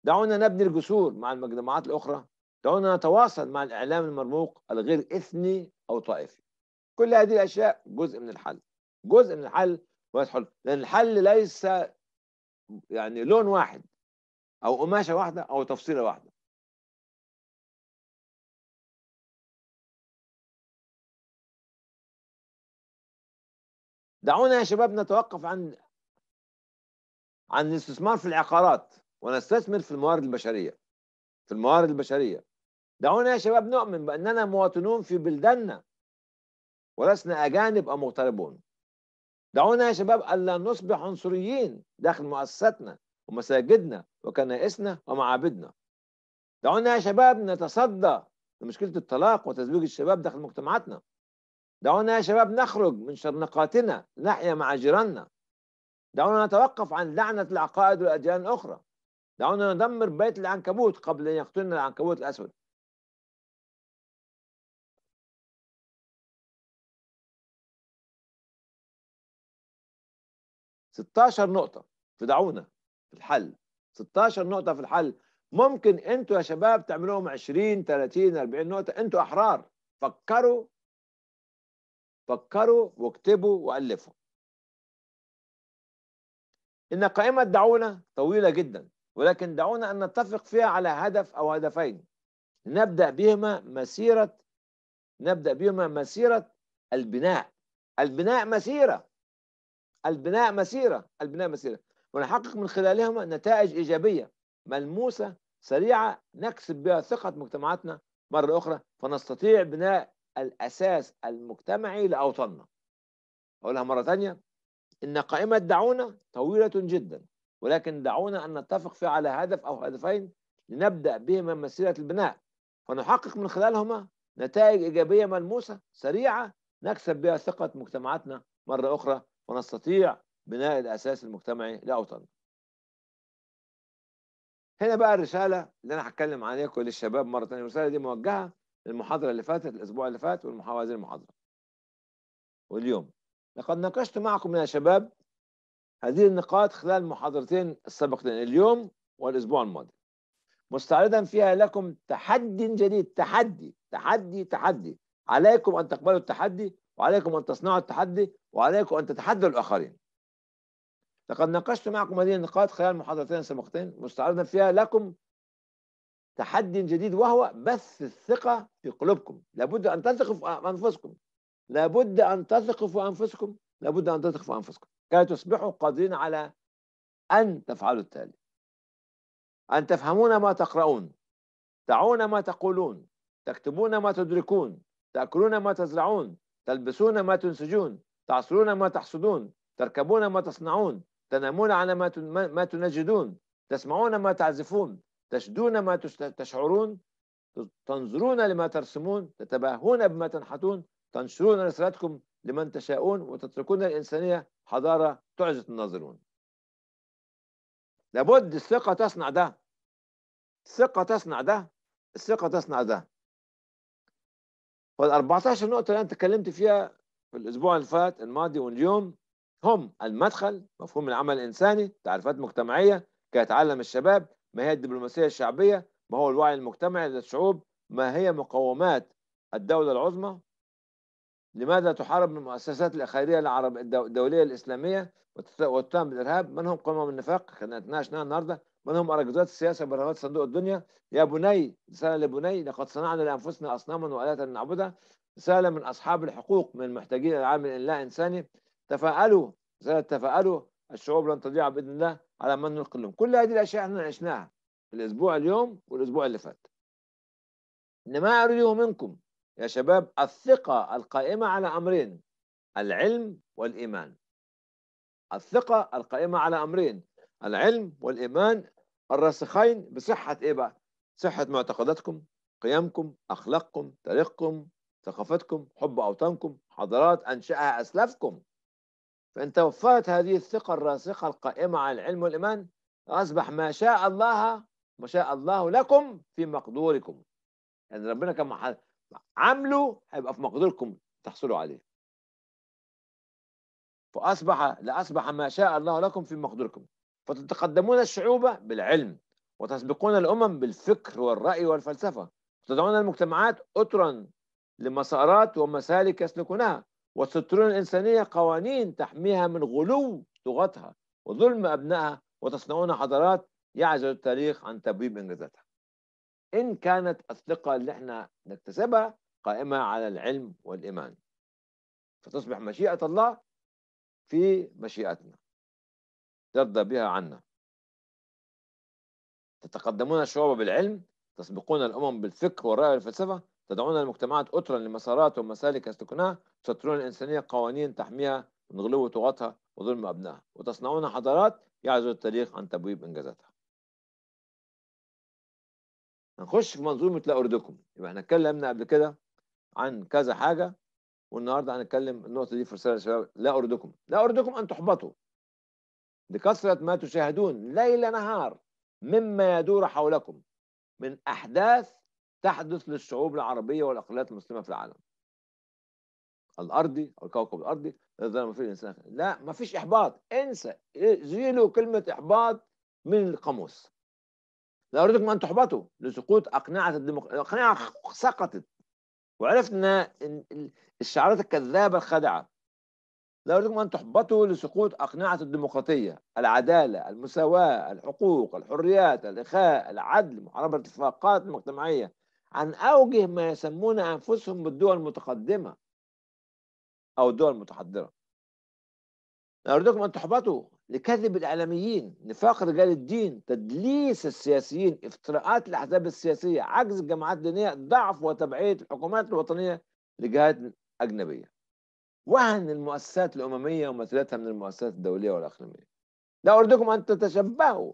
[SPEAKER 1] دعونا نبني الجسور مع المجتمعات الأخرى دعونا نتواصل مع الإعلام المرموق الغير إثني أو طائفي كل هذه الأشياء جزء من الحل جزء من الحل الحل لأن الحل ليس
[SPEAKER 2] يعني لون واحد او قماشه واحده او تفصيله واحده دعونا يا شباب نتوقف عن
[SPEAKER 1] عن الاستثمار في العقارات ونستثمر في الموارد البشريه في الموارد البشريه دعونا يا شباب نؤمن باننا مواطنون في بلداننا ولسنا اجانب او مغتربون دعونا يا شباب ألا نصبح عنصريين داخل مؤسستنا ومساجدنا وكنائسنا ومعابدنا دعونا يا شباب نتصدى لمشكلة الطلاق وتزويج الشباب داخل مجتمعاتنا دعونا يا شباب نخرج من شرنقاتنا نحيا مع جيراننا دعونا نتوقف
[SPEAKER 2] عن لعنة العقائد والأديان الأخرى دعونا ندمر بيت العنكبوت قبل أن يقتلنا العنكبوت الأسود 16 نقطة دعونا في الحل 16 نقطة في الحل ممكن انتوا يا شباب
[SPEAKER 1] تعملوهم 20 30 40 نقطة انتوا أحرار فكروا فكروا واكتبوا وألفوا إن قائمة دعونا طويلة جدا ولكن دعونا أن نتفق فيها على هدف أو هدفين نبدأ بهما مسيرة نبدأ بهما مسيرة البناء البناء مسيرة البناء مسيرة البناء مسيرة ونحقق من خلالهما نتائج إيجابية ملموسة سريعة نكسب بها ثقة مجتمعاتنا مرة أخرى فنستطيع بناء الأساس المجتمعي لأوطاننا أقولها مرة ثانية إن قائمة دعونا طويلة جدا ولكن دعونا أن نتفق فيها على هدف أو هدفين لنبدأ بهما مسيرة البناء ونحقق من خلالهما نتائج إيجابية ملموسة سريعة نكسب بها ثقة مجتمعاتنا مرة أخرى ونستطيع بناء الاساس المجتمعي لاوطاننا. هنا بقى الرساله اللي انا هتكلم كل الشباب مره ثانيه الرساله دي موجهه للمحاضره اللي فاتت الاسبوع اللي فات والمحاضره هذه المحاضره. واليوم لقد ناقشت معكم يا شباب هذه النقاط خلال المحاضرتين السابقتين اليوم والاسبوع الماضي. مستعرضا فيها لكم تحدي جديد تحدي تحدي تحدي عليكم ان تقبلوا التحدي وعليكم أن تصنعوا التحدي وعليكم أن تتحدوا الآخرين لقد ناقشت معكم هذه النقاط خلال محاضرتين سابقتين مستعرضا فيها لكم تحدي جديد وهو بث الثقة في قلوبكم لابد أن تثقوا في أنفسكم لابد أن تثقوا في أنفسكم لابد أن تثقوا في أنفسكم كي تصبحوا قادرين على أن تفعلوا التالي أن تفهمون ما تقرؤون تعون ما تقولون تكتبون ما تدركون تأكلون ما تزرعون تلبسون ما تنسجون تعصرون ما تحصدون تركبون ما تصنعون تنامون على ما ما تنجدون تسمعون ما تعزفون تشدون ما تشعرون تنظرون لما ترسمون تتباهون بما تنحتون تنشرون رسالتكم لمن تشاءون وتتركون الإنسانية حضارة تعجز الناظرون لابد الثقة تصنع ده الثقة تصنع ده الثقة تصنع ده فال 14 نقطه اللي انا تكلمت فيها في الاسبوع اللي فات الماضي واليوم هم المدخل مفهوم العمل الانساني تعريفات مجتمعيه كيتعلم الشباب ما هي الدبلوماسيه الشعبيه ما هو الوعي المجتمعي للشعوب ما هي مقومات الدوله العظمى لماذا تحارب من المؤسسات الخيريه العرب الدوليه الاسلاميه وتتهم بالارهاب من هم قمه النفاق النفاق نتناقشناها النهارده هم أرجوزات السياسة برهبات صندوق الدنيا يا بني رسالة لبني لقد صنعنا لأنفسنا أصناما وآلة نعبدها رسالة من أصحاب الحقوق من العامل إن لا إنساني تفاءلوا رسالة تفاءلوا الشعوب لن تضيع بإذن الله على من نلقي لهم كل هذه الأشياء احنا عشناها في الأسبوع اليوم والأسبوع اللي فات إنما أريده منكم يا شباب الثقة القائمة على أمرين العلم والإيمان الثقة القائمة على أمرين العلم والإيمان الراسخين بصحة إيه بقى؟ صحة معتقداتكم قيمكم أخلاقكم تاريخكم ثقافتكم حب أوطانكم حضارات أنشأها أسلافكم فإن توفرت هذه الثقة الراسخة القائمة على العلم والإيمان أصبح ما شاء الله ما شاء الله لكم في مقدوركم يعني ربنا كان عامله هيبقى في مقدوركم تحصلوا عليه فأصبح لأصبح ما شاء الله لكم في مقدوركم فتتقدمون الشعوب بالعلم وتسبقون الأمم بالفكر والرأي والفلسفة تدعون المجتمعات أطرا لمسارات ومسالك يسلكونها وتسترون الإنسانية قوانين تحميها من غلو لغتها وظلم أبنائها وتصنعون حضارات يعجز التاريخ عن تبويب إنجازاتها إن كانت الثقة اللي احنا نكتسبها قائمة على العلم والإيمان
[SPEAKER 2] فتصبح مشيئة الله في مشيئتنا ترضى بها عنا تتقدمون الشعوب بالعلم تسبقون
[SPEAKER 1] الأمم بالفكر والرأي والفلسفة تدعون المجتمعات أطرا لمسارات ومسالك يسلكونها تسطرون الإنسانية قوانين تحميها من غلو طغاتها وظلم أبنائها وتصنعون حضارات يعزو التاريخ عن تبويب إنجازاتها نخش في منظومة لا أردكم يبقى احنا اتكلمنا قبل كده عن كذا حاجة والنهاردة هنتكلم النقطة دي في رسالة للشباب لا أردكم لا أردكم أن تحبطوا لكثرة ما تشاهدون ليل نهار مما يدور حولكم من أحداث تحدث للشعوب العربية والأقليات المسلمة في العالم الأرضي أو الكوكب الأرضي ما في الإنسان لا ما فيش إحباط انسى زيلوا كلمة إحباط من القاموس لا أريدكم أن تحبطوا لسقوط أقنعة الديمقراطية أقنعة سقطت وعرفنا الشعارات الكذابة الخادعة لا يريدكم أن تحبطوا لسقوط أقنعة الديمقراطية العدالة المساواة الحقوق الحريات الإخاء العدل محاربة الاتفاقات المجتمعية عن أوجه ما يسمون أنفسهم بالدول المتقدمة أو الدول المتحضرة لا يريدكم أن تحبطوا لكذب الإعلاميين نفاق رجال الدين تدليس السياسيين افتراءات الأحزاب السياسية عجز الجماعات الدينية ضعف وتبعية الحكومات الوطنية لجهات أجنبية وهن المؤسسات الأممية ومثلتها من المؤسسات الدولية والإقليمية لا أردكم أن تتشبهوا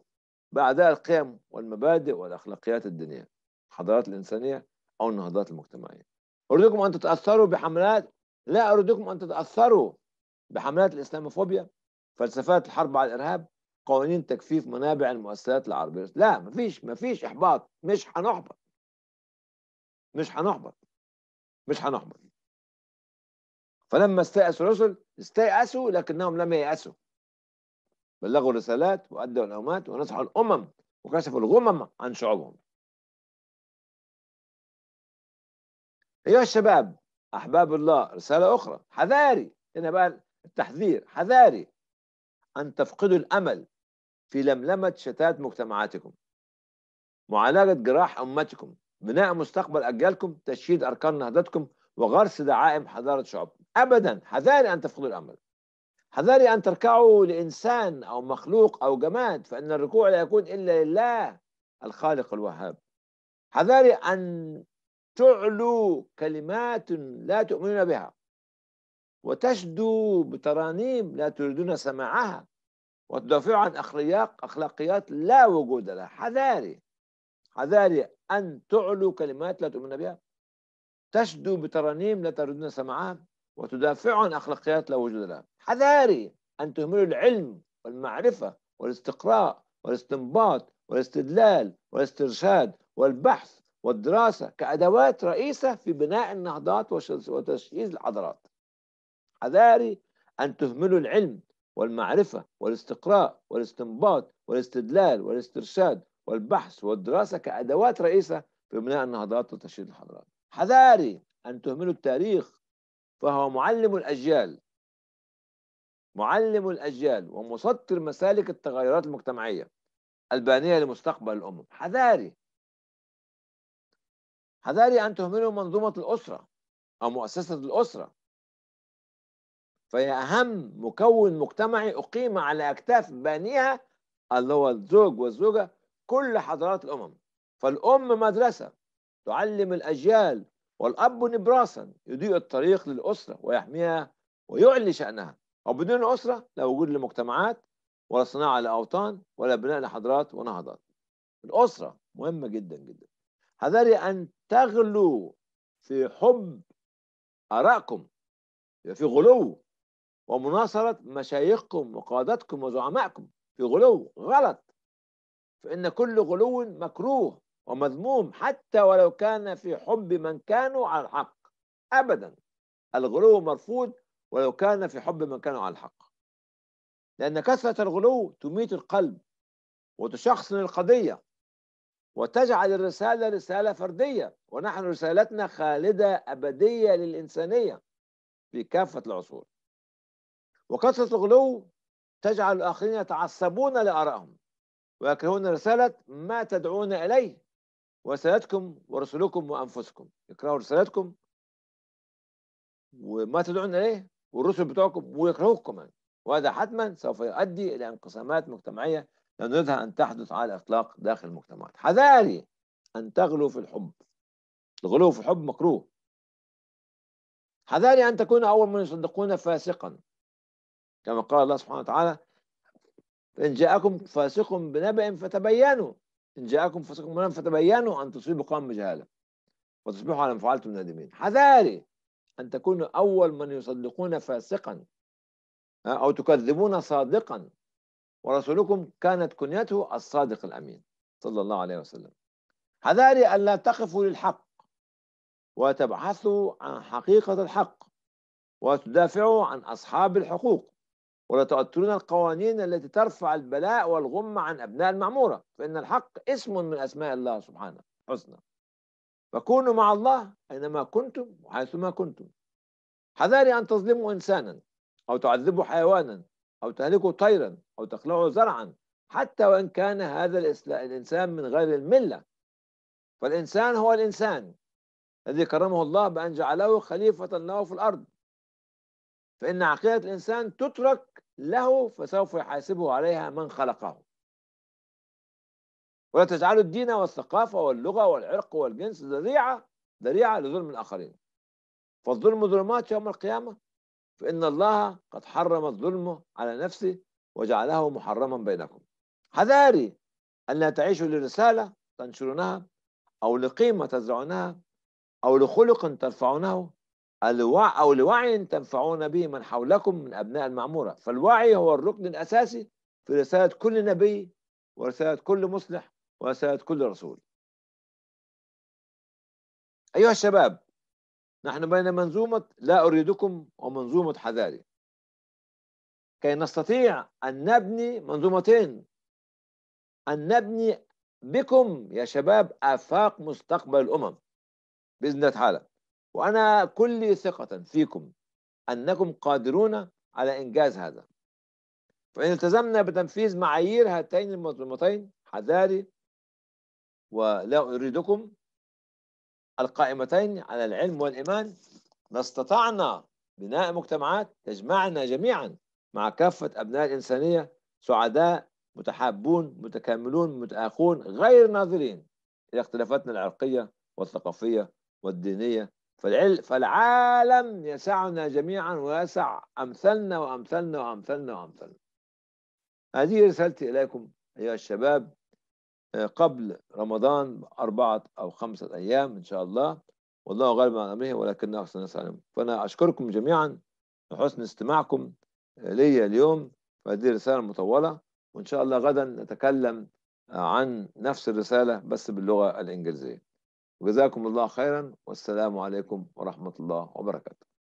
[SPEAKER 1] بأعداء القيم والمبادئ والأخلاقيات الدينية الحضارات الإنسانية أو النهضات المجتمعية أردكم أن تتأثروا بحملات لا أردكم أن تتأثروا بحملات الإسلاموفوبيا فلسفات الحرب على الإرهاب قوانين تجفيف منابع المؤسسات العربية لا مفيش مفيش إحباط مش هنحبط
[SPEAKER 2] مش هنحبط مش هنحبط فلما استيأس الرسل استيأسوا لكنهم لم ييأسوا بلغوا الرسالات
[SPEAKER 1] وأدوا الأمات ونصحوا الأمم وكشفوا الغمم عن شعوبهم أيها الشباب أحباب الله رسالة أخرى حذاري هنا بقى التحذير حذاري أن تفقدوا الأمل في لملمة شتات مجتمعاتكم معالجة جراح أمتكم بناء مستقبل أجيالكم تشييد أركان نهضتكم وغرس دعائم حضارة شعوبكم أبدا حذاري أن تفقدوا الأمل حذاري أن تركعوا لإنسان أو مخلوق أو جماد فإن الركوع لا يكون إلا لله الخالق الوهاب حذاري أن تعلو كلمات لا تؤمنون بها وتشدو بترانيم لا تريدون سماعها وتدافعوا عن أخلاق أخلاقيات لا وجود لها حذاري حذاري أن تعلو كلمات لا تؤمنون بها تشدو بترانيم لا تريدون سماعها وتدافع عن أخلاقيات لا وجود لها حذاري أن تهملوا العلم والمعرفة والاستقراء والاستنباط والاستدلال والاسترشاد والبحث والدراسة كأدوات رئيسة في بناء النهضات وتشييد الحضارات حذاري أن تهملوا العلم والمعرفة والاستقراء والاستنباط والاستدلال والاسترشاد والبحث والدراسة كأدوات رئيسة في بناء النهضات وتشييد الحضارات حذاري أن تهملوا التاريخ فهو معلم الأجيال معلم الأجيال ومسطر مسالك التغيرات المجتمعية البانية لمستقبل الأمم حذاري حذاري أن تهمله منظومة الأسرة أو مؤسسة الأسرة فهي أهم مكون مجتمعي أقيم على أكتاف بانيها اللي هو الزوج والزوجة كل حضارات الأمم فالأم مدرسة تعلم الأجيال والأب نبراسا يضيء الطريق للأسرة ويحميها ويعلي شأنها وبدون أسرة لا وجود لمجتمعات ولا صناعة لأوطان ولا بناء لحضارات ونهضات الأسرة مهمة جدا جدا حذري أن تغلو في حب آرائكم في غلو ومناصرة مشايخكم وقادتكم وزعمائكم في غلو غلط فإن كل غلو مكروه ومذموم حتى ولو كان في حب من كانوا على الحق أبدا الغلو مرفوض ولو كان في حب من كانوا على الحق لأن كثرة الغلو تميت القلب وتشخصن القضية وتجعل الرسالة رسالة فردية ونحن رسالتنا خالدة أبدية للإنسانية في كافة العصور وكثرة الغلو تجعل الآخرين يتعصبون لآرائهم ويكرهون رسالة ما تدعون إليه ورسالتكم ورسلكم وانفسكم يكرهوا رسالتكم وما تدعون اليه والرسل بتوعكم ويكرهوكم كمان وهذا حتما سوف يؤدي الى انقسامات مجتمعيه لا نريدها ان تحدث على الاطلاق داخل المجتمعات حذاري ان تغلو في الحب الغلو في الحب مكروه حذاري ان تكون اول من يصدقون فاسقا كما قال الله سبحانه وتعالى فان جاءكم فاسق بنبأ فتبينوا إن جاءكم فسق من فتبينوا أن تصيبوا قوم بجهالة وتصبحوا على ما فعلتم نادمين حذاري أن تكونوا أول من يصدقون فاسقا أو تكذبون صادقا ورسولكم كانت كنيته الصادق الأمين صلى الله عليه وسلم حذاري ألا تقفوا للحق وتبحثوا عن حقيقة الحق وتدافعوا عن أصحاب الحقوق ولا تؤثرون القوانين التي ترفع البلاء والغم عن أبناء المعمورة فإن الحق اسم من أسماء الله سبحانه حسنى فكونوا مع الله أينما كنتم وحيثما كنتم حذاري أن تظلموا إنسانا أو تعذبوا حيوانا أو تهلكوا طيرا أو تخلعوا زرعا حتى وإن كان هذا الإنسان من غير الملة فالإنسان هو الإنسان الذي كرمه الله بأن جعله خليفة له في الأرض فإن عقيدة الإنسان تترك له فسوف يحاسبه عليها من خلقه ولا تجعلوا الدين والثقافة واللغة والعرق والجنس ذريعة ذريعة لظلم الآخرين فالظلم ظلمات يوم القيامة فإن الله قد حرم الظلم على نفسه وجعله محرما بينكم حذاري أن لا تعيشوا لرسالة تنشرونها أو لقيمة تزرعونها أو لخلق ترفعونه الوع أو لوعي تنفعون به من حولكم من أبناء المعمورة فالوعي هو الركن الأساسي في رسالة كل نبي ورسالة كل مصلح ورسالة كل رسول أيها الشباب نحن بين منظومة لا أريدكم ومنظومة حذاري كي نستطيع أن نبني منظومتين أن نبني بكم يا شباب آفاق مستقبل الأمم بإذن الله تعالى وأنا كلي ثقة فيكم أنكم قادرون على إنجاز هذا فإن التزمنا بتنفيذ معايير هاتين المنظومتين حذاري ولا أريدكم القائمتين على العلم والإيمان لاستطعنا بناء مجتمعات تجمعنا جميعا مع كافة أبناء الإنسانية سعداء متحابون متكاملون متآخون غير ناظرين إلى اختلافاتنا العرقية والثقافية والدينية فالعالم يسعنا جميعا ويسع أمثلنا وأمثلنا وأمثلنا وأمثلنا هذه رسالتي إليكم أيها الشباب آه، قبل رمضان أربعة أو خمسة أيام إن شاء الله والله غالب على أمره ولكن أحسن الناس عليهم فأنا أشكركم جميعا لحسن استماعكم آه، لي اليوم هذه رسالة مطولة وإن شاء الله غدا نتكلم آه، عن نفس الرسالة بس باللغة الإنجليزية وجزاكم الله خيرا والسلام عليكم ورحمة الله وبركاته